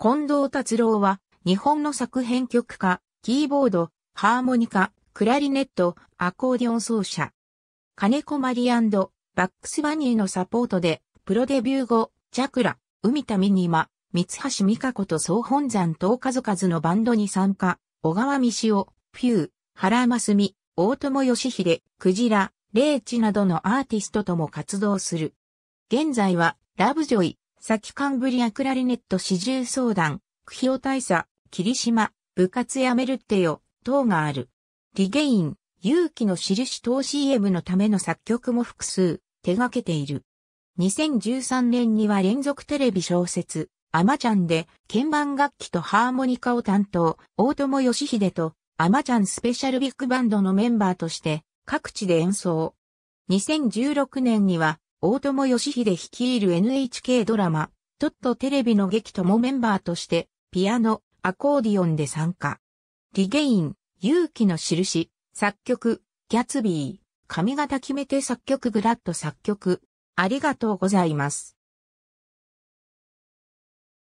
近藤達郎は、日本の作編曲家、キーボード、ハーモニカ、クラリネット、アコーディオン奏者。金子マリバックスバニーのサポートで、プロデビュー後、ジャクラ、海田ミニマ、三橋美香子と総本山等数々のバンドに参加、小川美潮、フュー、原真美、大友義秀、クジラ、レイチなどのアーティストとも活動する。現在は、ラブジョイ、先カンブリアクラリネット四重相談、クヒオ大佐、霧島、部活やめるってよ、等がある。リゲイン、勇気の印等 CM のための作曲も複数、手掛けている。2013年には連続テレビ小説、アマちゃんで、鍵盤楽器とハーモニカを担当、大友義秀と、アマちゃんスペシャルビッグバンドのメンバーとして、各地で演奏。2016年には、大友義秀率いる NHK ドラマ、トットテレビの劇ともメンバーとして、ピアノ、アコーディオンで参加。リゲイン、勇気の印、作曲、ギャツビー、髪型決めて作曲グラッド作曲、ありがとうございます。